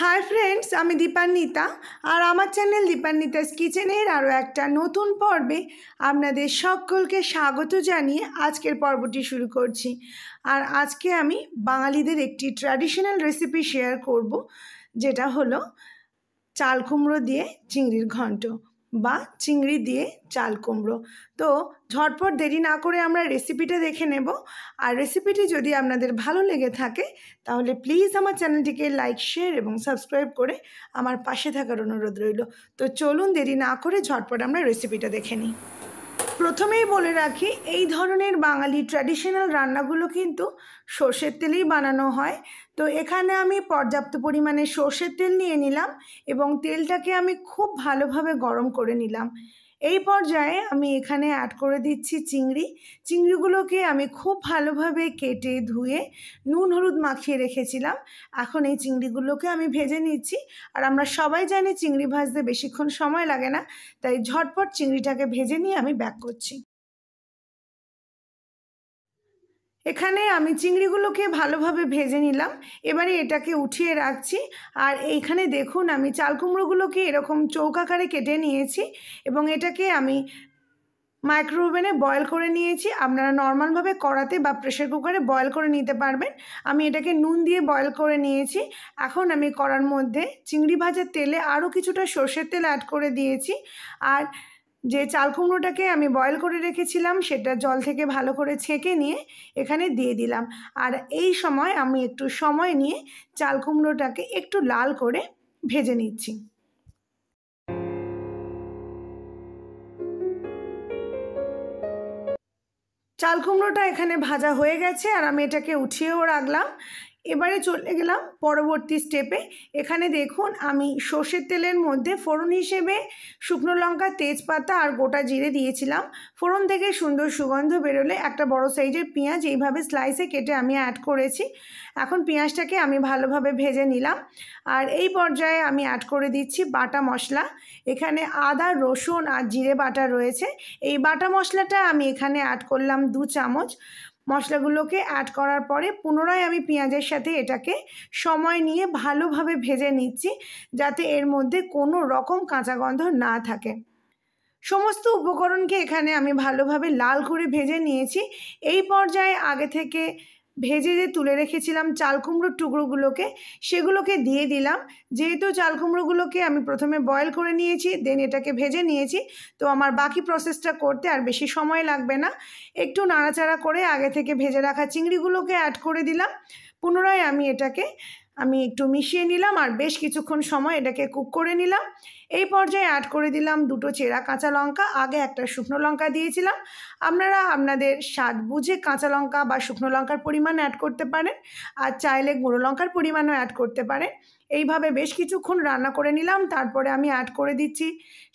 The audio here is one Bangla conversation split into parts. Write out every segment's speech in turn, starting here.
হাই ফ্রেন্ডস আমি দীপান্বিতা আর আমার চ্যানেল দীপান্বিতাস কিচেনের আরও একটা নতুন পর্বে আপনাদের সকলকে স্বাগত জানিয়ে আজকের পর্বটি শুরু করছি আর আজকে আমি বাঙালিদের একটি ট্র্যাডিশনাল রেসিপি শেয়ার করব যেটা হলো চাল কুমড়ো দিয়ে চিংড়ির ঘন্ট বা চিংড়ি দিয়ে চাল কুমড়ো তো ঝটপট দেরি না করে আমরা রেসিপিটা দেখে নেব আর রেসিপিটি যদি আপনাদের ভালো লেগে থাকে তাহলে প্লিজ আমার চ্যানেলটিকে লাইক শেয়ার এবং সাবস্ক্রাইব করে আমার পাশে থাকার অনুরোধ রইল তো চলুন দেরি না করে ঝটপট আমরা রেসিপিটা দেখে নিই প্রথমেই বলে রাখি এই ধরনের বাঙালি ট্র্যাডিশনাল রান্নাগুলো কিন্তু সর্ষের তেলেই বানানো হয় তো এখানে আমি পর্যাপ্ত পরিমাণে সর্ষের তেল নিয়ে নিলাম এবং তেলটাকে আমি খুব ভালোভাবে গরম করে নিলাম এই পর্যায়ে আমি এখানে অ্যাড করে দিচ্ছি চিংড়ি চিংড়িগুলোকে আমি খুব ভালোভাবে কেটে ধুয়ে নুন হলুদ মাখিয়ে রেখেছিলাম এখন এই চিংড়িগুলোকে আমি ভেজে নিচ্ছি আর আমরা সবাই জানি চিংড়ি ভাজতে বেশিক্ষণ সময় লাগে না তাই ঝটপট চিংড়িটাকে ভেজে নিয়ে আমি ব্যাক করছি এখানে আমি চিংড়িগুলোকে ভালোভাবে ভেজে নিলাম এবারে এটাকে উঠিয়ে রাখছি আর এইখানে দেখুন আমি চাল কুমড়োগুলোকে এরকম চৌকাকারে কেটে নিয়েছি এবং এটাকে আমি মাইক্রোওভেনে বয়েল করে নিয়েছি আপনারা নর্মালভাবে কড়াতে বা প্রেশার কুকারে বয়েল করে নিতে পারবেন আমি এটাকে নুন দিয়ে বয়েল করে নিয়েছি এখন আমি কড়ার মধ্যে চিংড়ি ভাজার তেলে আরও কিছুটা সর্ষের তেল অ্যাড করে দিয়েছি আর যে চাল কুমড়োটাকে আমি বয়ল করে রেখেছিলাম সেটা জল থেকে ভালো করে ছেঁকে নিয়ে এখানে দিয়ে দিলাম আর এই সময় আমি একটু সময় নিয়ে চাল কুমড়োটাকে একটু লাল করে ভেজে নিচ্ছি চাল কুমড়োটা এখানে ভাজা হয়ে গেছে আর আমি এটাকে উঠিয়েও রাখলাম এবারে চলে গেলাম পরবর্তী স্টেপে এখানে দেখুন আমি সর্ষের তেলের মধ্যে ফোড়ন হিসেবে শুকনো লঙ্কা তেজপাতা আর গোটা জিরে দিয়েছিলাম ফোড়ন থেকে সুন্দর সুগন্ধ বেরোলে একটা বড় সাইজের পেঁয়াজ এইভাবে স্লাইসে কেটে আমি অ্যাড করেছি এখন পেঁয়াজটাকে আমি ভালোভাবে ভেজে নিলাম আর এই পর্যায়ে আমি অ্যাড করে দিচ্ছি বাটা মশলা এখানে আদা রসুন আর জিরে বাটা রয়েছে এই বাটা মশলাটা আমি এখানে অ্যাড করলাম দু চামচ মশলাগুলোকে অ্যাড করার পরে পুনরায় আমি পেঁয়াজের সাথে এটাকে সময় নিয়ে ভালোভাবে ভেজে নিচ্ছি যাতে এর মধ্যে কোনো রকম কাঁচা গন্ধ না থাকে সমস্ত উপকরণকে এখানে আমি ভালোভাবে লাল করে ভেজে নিয়েছি এই পর্যায়ে আগে থেকে ভেজে যে তুলে রেখেছিলাম চাল কুমড়োর টুকরোগুলোকে সেগুলোকে দিয়ে দিলাম যেহেতু চাল কুমড়োগুলোকে আমি প্রথমে বয়েল করে নিয়েছি দেন এটাকে ভেজে নিয়েছি তো আমার বাকি প্রসেসটা করতে আর বেশি সময় লাগবে না একটু নাড়াচাড়া করে আগে থেকে ভেজে রাখা চিংড়িগুলোকে অ্যাড করে দিলাম পুনরায় আমি এটাকে আমি একটু মিশিয়ে নিলাম আর বেশ কিছুক্ষণ সময় এটাকে কুক করে নিলাম এই পর্যায়ে অ্যাড করে দিলাম দুটো চেরা কাঁচা লঙ্কা আগে একটা শুকনো লঙ্কা দিয়েছিলাম আপনারা আপনাদের স্বাদ বুঝে কাঁচা লঙ্কা বা শুকনো লঙ্কার পরিমাণ অ্যাড করতে পারেন আর চাইলে গুঁড়ো লঙ্কার পরিমাণও অ্যাড করতে পারেন এইভাবে বেশ কিছুক্ষণ রান্না করে নিলাম তারপরে আমি অ্যাড করে দিচ্ছি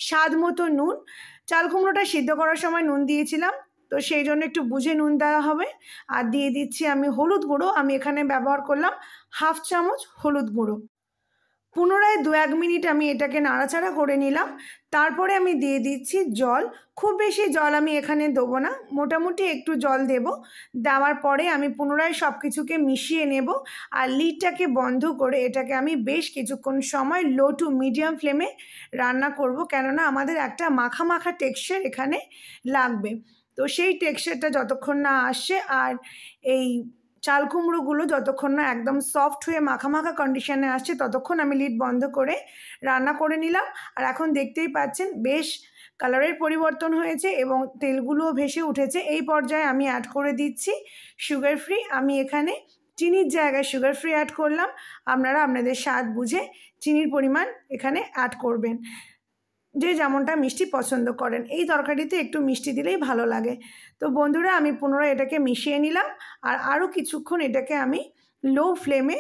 স্বাদ মতো নুন চাল কুমড়োটা সিদ্ধ করার সময় নুন দিয়েছিলাম তো সেই জন্য একটু বুঝে নুন দেওয়া হবে আর দিয়ে দিচ্ছি আমি হলুদ গুঁড়ো আমি এখানে ব্যবহার করলাম হাফ চামচ হলুদ গুঁড়ো পুনরায় দু এক মিনিট আমি এটাকে নাড়াচাড়া করে নিলাম তারপরে আমি দিয়ে দিচ্ছি জল খুব বেশি জল আমি এখানে দেবো না মোটামুটি একটু জল দেব দেওয়ার পরে আমি পুনরায় সব কিছুকে মিশিয়ে নেব আর লিডটাকে বন্ধ করে এটাকে আমি বেশ কিছুক্ষণ সময় লো টু মিডিয়াম ফ্লেমে রান্না করব কেননা আমাদের একটা মাখা মাখা টেক্সচার এখানে লাগবে তো সেই টেক্সচারটা যতক্ষণ না আসছে আর এই চাল কুমড়োগুলো যতক্ষণ না একদম সফট হয়ে মাখা কন্ডিশনে আসছে ততক্ষণ আমি লিড বন্ধ করে রান্না করে নিলাম আর এখন দেখতেই পাচ্ছেন বেশ কালারের পরিবর্তন হয়েছে এবং তেলগুলোও ভেসে উঠেছে এই পর্যায়ে আমি অ্যাড করে দিচ্ছি সুগার ফ্রি আমি এখানে চিনির জায়গায় সুগার ফ্রি অ্যাড করলাম আপনারা আপনাদের স্বাদ বুঝে চিনির পরিমাণ এখানে অ্যাড করবেন যে যেমনটা মিষ্টি পছন্দ করেন এই তরকারিতে একটু মিষ্টি দিলেই ভালো লাগে তো বন্ধুরা আমি পুনরায় এটাকে মিশিয়ে নিলাম আর আরও কিছুক্ষণ এটাকে আমি লো ফ্লেমে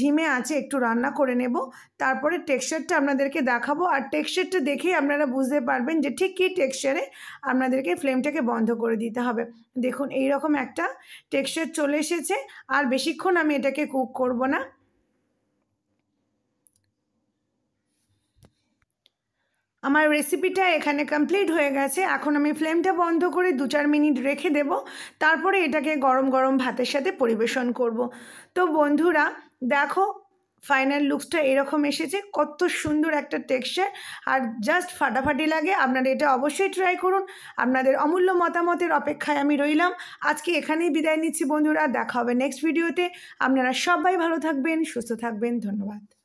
ঢিমে আছে একটু রান্না করে নেব তারপরে টেক্সচারটা আপনাদেরকে দেখাবো আর টেক্সচারটা দেখেই আপনারা বুঝতে পারবেন যে ঠিক কী টেক্সচারে আপনাদেরকে ফ্লেমটাকে বন্ধ করে দিতে হবে দেখুন এই রকম একটা টেক্সচার চলে এসেছে আর বেশিক্ষণ আমি এটাকে কুক করব না আমার রেসিপিটা এখানে কমপ্লিট হয়ে গেছে এখন আমি ফ্লেমটা বন্ধ করে দু চার মিনিট রেখে দেব তারপরে এটাকে গরম গরম ভাতের সাথে পরিবেশন করব। তো বন্ধুরা দেখো ফাইনাল লুকসটা এরকম এসেছে কত সুন্দর একটা টেক্সচার আর জাস্ট ফাটাফাটি লাগে আপনারা এটা অবশ্যই ট্রাই করুন আপনাদের অমূল্য মতামতের অপেক্ষায় আমি রইলাম আজকে এখানেই বিদায় নিচ্ছি বন্ধুরা দেখা হবে নেক্সট ভিডিওতে আপনারা সবাই ভালো থাকবেন সুস্থ থাকবেন ধন্যবাদ